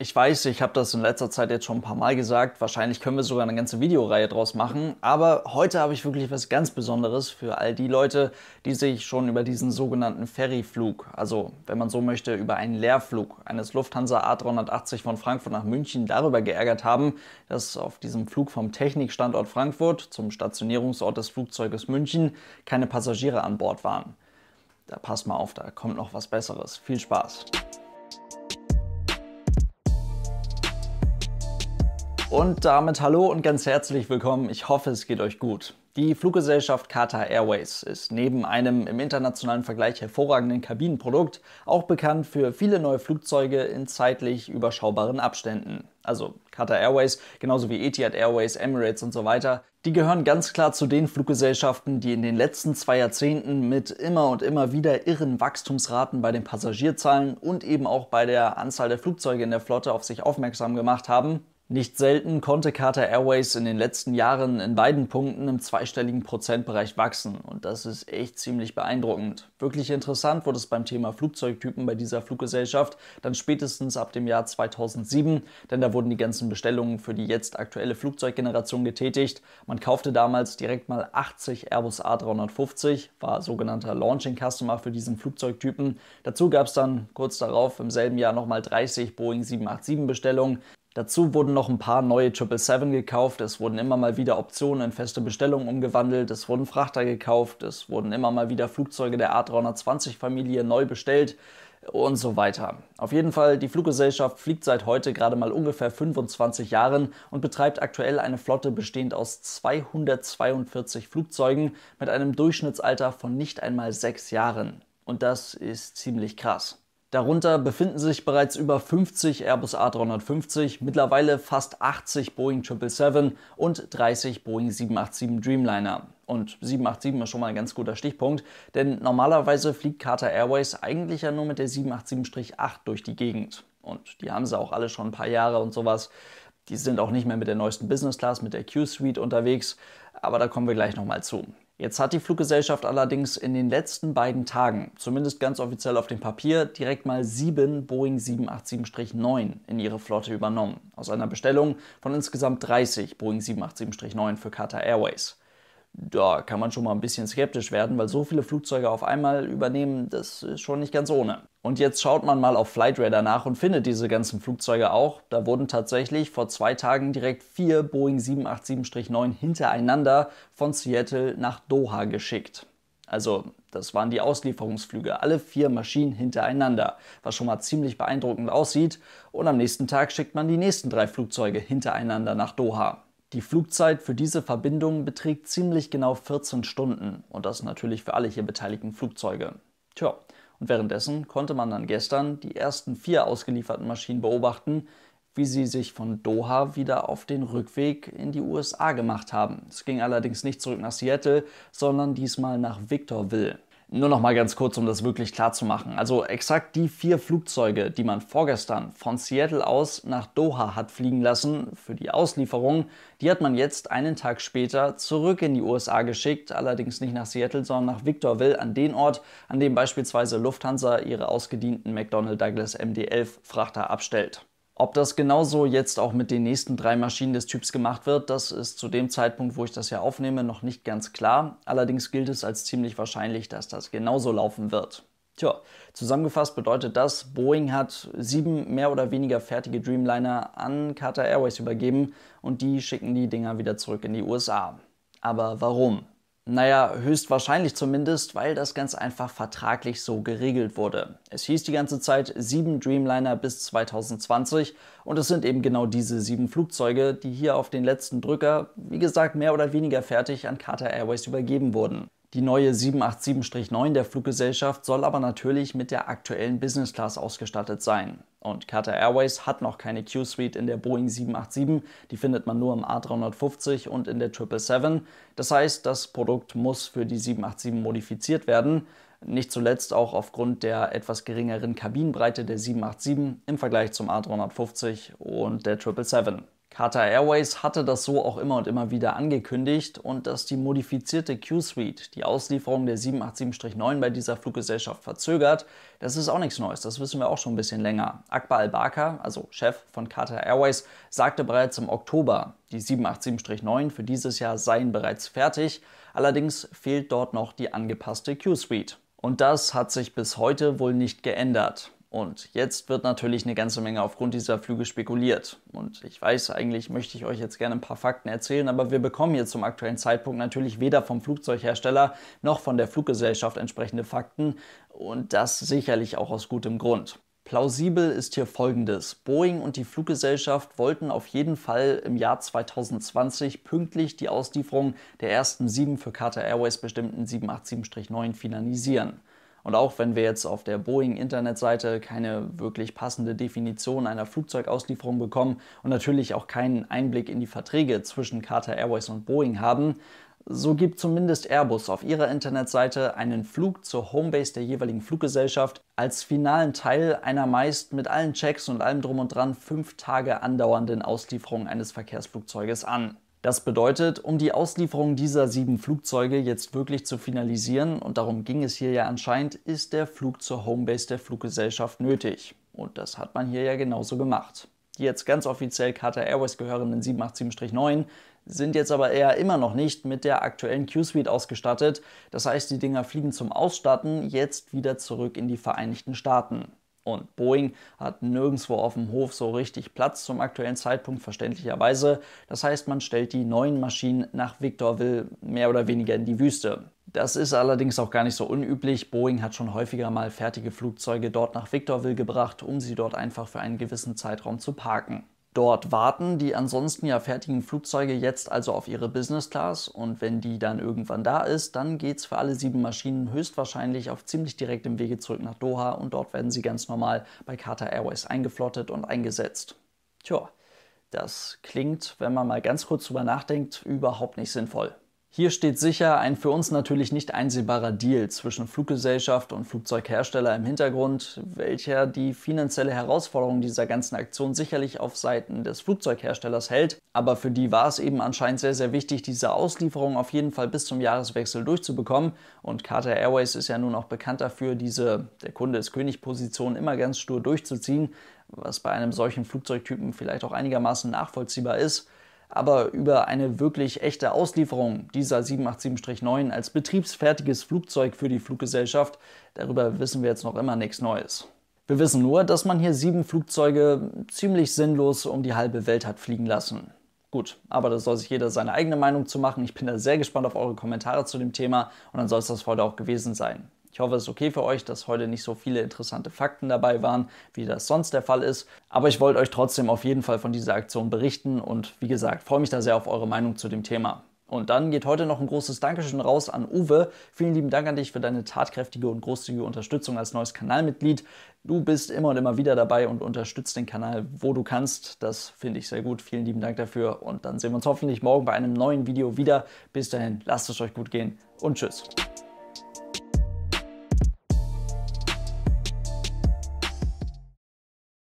Ich weiß, ich habe das in letzter Zeit jetzt schon ein paar Mal gesagt. Wahrscheinlich können wir sogar eine ganze Videoreihe draus machen. Aber heute habe ich wirklich was ganz Besonderes für all die Leute, die sich schon über diesen sogenannten Ferryflug, also wenn man so möchte, über einen Leerflug eines Lufthansa A380 von Frankfurt nach München darüber geärgert haben, dass auf diesem Flug vom Technikstandort Frankfurt zum Stationierungsort des Flugzeuges München keine Passagiere an Bord waren. Da pass mal auf, da kommt noch was Besseres. Viel Spaß! Und damit hallo und ganz herzlich willkommen. Ich hoffe, es geht euch gut. Die Fluggesellschaft Qatar Airways ist neben einem im internationalen Vergleich hervorragenden Kabinenprodukt auch bekannt für viele neue Flugzeuge in zeitlich überschaubaren Abständen. Also Qatar Airways, genauso wie Etihad Airways, Emirates und so weiter, die gehören ganz klar zu den Fluggesellschaften, die in den letzten zwei Jahrzehnten mit immer und immer wieder irren Wachstumsraten bei den Passagierzahlen und eben auch bei der Anzahl der Flugzeuge in der Flotte auf sich aufmerksam gemacht haben nicht selten konnte Qatar Airways in den letzten Jahren in beiden Punkten im zweistelligen Prozentbereich wachsen und das ist echt ziemlich beeindruckend. Wirklich interessant wurde es beim Thema Flugzeugtypen bei dieser Fluggesellschaft dann spätestens ab dem Jahr 2007, denn da wurden die ganzen Bestellungen für die jetzt aktuelle Flugzeuggeneration getätigt. Man kaufte damals direkt mal 80 Airbus A350, war sogenannter Launching Customer für diesen Flugzeugtypen. Dazu gab es dann kurz darauf im selben Jahr nochmal 30 Boeing 787 Bestellungen. Dazu wurden noch ein paar neue 777 gekauft, es wurden immer mal wieder Optionen in feste Bestellungen umgewandelt, es wurden Frachter gekauft, es wurden immer mal wieder Flugzeuge der A320-Familie neu bestellt und so weiter. Auf jeden Fall, die Fluggesellschaft fliegt seit heute gerade mal ungefähr 25 Jahren und betreibt aktuell eine Flotte bestehend aus 242 Flugzeugen mit einem Durchschnittsalter von nicht einmal sechs Jahren. Und das ist ziemlich krass. Darunter befinden sich bereits über 50 Airbus A350, mittlerweile fast 80 Boeing 777 und 30 Boeing 787 Dreamliner. Und 787 ist schon mal ein ganz guter Stichpunkt, denn normalerweise fliegt Qatar Airways eigentlich ja nur mit der 787-8 durch die Gegend. Und die haben sie auch alle schon ein paar Jahre und sowas. Die sind auch nicht mehr mit der neuesten Business Class, mit der Q-Suite unterwegs, aber da kommen wir gleich nochmal zu. Jetzt hat die Fluggesellschaft allerdings in den letzten beiden Tagen, zumindest ganz offiziell auf dem Papier, direkt mal sieben Boeing 787-9 in ihre Flotte übernommen. Aus einer Bestellung von insgesamt 30 Boeing 787-9 für Qatar Airways. Da kann man schon mal ein bisschen skeptisch werden, weil so viele Flugzeuge auf einmal übernehmen, das ist schon nicht ganz ohne. Und jetzt schaut man mal auf Flightradar nach und findet diese ganzen Flugzeuge auch. Da wurden tatsächlich vor zwei Tagen direkt vier Boeing 787-9 hintereinander von Seattle nach Doha geschickt. Also das waren die Auslieferungsflüge, alle vier Maschinen hintereinander, was schon mal ziemlich beeindruckend aussieht. Und am nächsten Tag schickt man die nächsten drei Flugzeuge hintereinander nach Doha. Die Flugzeit für diese Verbindung beträgt ziemlich genau 14 Stunden und das natürlich für alle hier beteiligten Flugzeuge. Tja, und währenddessen konnte man dann gestern die ersten vier ausgelieferten Maschinen beobachten, wie sie sich von Doha wieder auf den Rückweg in die USA gemacht haben. Es ging allerdings nicht zurück nach Seattle, sondern diesmal nach Victorville. Nur noch mal ganz kurz, um das wirklich klar zu machen. Also exakt die vier Flugzeuge, die man vorgestern von Seattle aus nach Doha hat fliegen lassen für die Auslieferung, die hat man jetzt einen Tag später zurück in die USA geschickt, allerdings nicht nach Seattle, sondern nach Victorville, an den Ort, an dem beispielsweise Lufthansa ihre ausgedienten McDonnell Douglas MD-11 Frachter abstellt. Ob das genauso jetzt auch mit den nächsten drei Maschinen des Typs gemacht wird, das ist zu dem Zeitpunkt, wo ich das hier aufnehme, noch nicht ganz klar. Allerdings gilt es als ziemlich wahrscheinlich, dass das genauso laufen wird. Tja, zusammengefasst bedeutet das, Boeing hat sieben mehr oder weniger fertige Dreamliner an Qatar Airways übergeben und die schicken die Dinger wieder zurück in die USA. Aber warum? Naja, höchstwahrscheinlich zumindest, weil das ganz einfach vertraglich so geregelt wurde. Es hieß die ganze Zeit sieben Dreamliner bis 2020 und es sind eben genau diese sieben Flugzeuge, die hier auf den letzten Drücker, wie gesagt, mehr oder weniger fertig an Qatar Airways übergeben wurden. Die neue 787-9 der Fluggesellschaft soll aber natürlich mit der aktuellen Business Class ausgestattet sein. Und Qatar Airways hat noch keine Q-Suite in der Boeing 787, die findet man nur im A350 und in der 777. Das heißt, das Produkt muss für die 787 modifiziert werden, nicht zuletzt auch aufgrund der etwas geringeren Kabinenbreite der 787 im Vergleich zum A350 und der 777. Qatar Airways hatte das so auch immer und immer wieder angekündigt und dass die modifizierte Q-Suite die Auslieferung der 787-9 bei dieser Fluggesellschaft verzögert, das ist auch nichts Neues, das wissen wir auch schon ein bisschen länger. Akbar al-Bakr, also Chef von Qatar Airways, sagte bereits im Oktober, die 787-9 für dieses Jahr seien bereits fertig, allerdings fehlt dort noch die angepasste Q-Suite. Und das hat sich bis heute wohl nicht geändert. Und jetzt wird natürlich eine ganze Menge aufgrund dieser Flüge spekuliert. Und ich weiß, eigentlich möchte ich euch jetzt gerne ein paar Fakten erzählen, aber wir bekommen jetzt zum aktuellen Zeitpunkt natürlich weder vom Flugzeughersteller noch von der Fluggesellschaft entsprechende Fakten. Und das sicherlich auch aus gutem Grund. Plausibel ist hier Folgendes. Boeing und die Fluggesellschaft wollten auf jeden Fall im Jahr 2020 pünktlich die Auslieferung der ersten sieben für Qatar Airways bestimmten 787-9 finalisieren. Und auch wenn wir jetzt auf der Boeing-Internetseite keine wirklich passende Definition einer Flugzeugauslieferung bekommen und natürlich auch keinen Einblick in die Verträge zwischen Qatar Airways und Boeing haben, so gibt zumindest Airbus auf ihrer Internetseite einen Flug zur Homebase der jeweiligen Fluggesellschaft als finalen Teil einer meist mit allen Checks und allem drum und dran fünf Tage andauernden Auslieferung eines Verkehrsflugzeuges an. Das bedeutet, um die Auslieferung dieser sieben Flugzeuge jetzt wirklich zu finalisieren, und darum ging es hier ja anscheinend, ist der Flug zur Homebase der Fluggesellschaft nötig. Und das hat man hier ja genauso gemacht. Die jetzt ganz offiziell Qatar Airways gehörenden 787-9 sind jetzt aber eher immer noch nicht mit der aktuellen Q-Suite ausgestattet. Das heißt, die Dinger fliegen zum Ausstatten jetzt wieder zurück in die Vereinigten Staaten. Und Boeing hat nirgendwo auf dem Hof so richtig Platz zum aktuellen Zeitpunkt, verständlicherweise. Das heißt, man stellt die neuen Maschinen nach Victorville mehr oder weniger in die Wüste. Das ist allerdings auch gar nicht so unüblich. Boeing hat schon häufiger mal fertige Flugzeuge dort nach Victorville gebracht, um sie dort einfach für einen gewissen Zeitraum zu parken dort warten. Die ansonsten ja fertigen Flugzeuge jetzt also auf ihre Business Class und wenn die dann irgendwann da ist, dann geht es für alle sieben Maschinen höchstwahrscheinlich auf ziemlich direktem Wege zurück nach Doha und dort werden sie ganz normal bei Qatar Airways eingeflottet und eingesetzt. Tja, das klingt, wenn man mal ganz kurz drüber nachdenkt, überhaupt nicht sinnvoll. Hier steht sicher ein für uns natürlich nicht einsehbarer Deal zwischen Fluggesellschaft und Flugzeughersteller im Hintergrund, welcher die finanzielle Herausforderung dieser ganzen Aktion sicherlich auf Seiten des Flugzeugherstellers hält. Aber für die war es eben anscheinend sehr, sehr wichtig, diese Auslieferung auf jeden Fall bis zum Jahreswechsel durchzubekommen. Und Qatar Airways ist ja nun auch bekannt dafür, diese der Kunde ist König-Position immer ganz stur durchzuziehen, was bei einem solchen Flugzeugtypen vielleicht auch einigermaßen nachvollziehbar ist. Aber über eine wirklich echte Auslieferung dieser 787-9 als betriebsfertiges Flugzeug für die Fluggesellschaft, darüber wissen wir jetzt noch immer nichts Neues. Wir wissen nur, dass man hier sieben Flugzeuge ziemlich sinnlos um die halbe Welt hat fliegen lassen. Gut, aber da soll sich jeder seine eigene Meinung zu machen. Ich bin da sehr gespannt auf eure Kommentare zu dem Thema und dann soll es das heute auch gewesen sein. Ich hoffe, es ist okay für euch, dass heute nicht so viele interessante Fakten dabei waren, wie das sonst der Fall ist. Aber ich wollte euch trotzdem auf jeden Fall von dieser Aktion berichten und wie gesagt, freue mich da sehr auf eure Meinung zu dem Thema. Und dann geht heute noch ein großes Dankeschön raus an Uwe. Vielen lieben Dank an dich für deine tatkräftige und großzügige Unterstützung als neues Kanalmitglied. Du bist immer und immer wieder dabei und unterstützt den Kanal, wo du kannst. Das finde ich sehr gut. Vielen lieben Dank dafür. Und dann sehen wir uns hoffentlich morgen bei einem neuen Video wieder. Bis dahin, lasst es euch gut gehen und tschüss.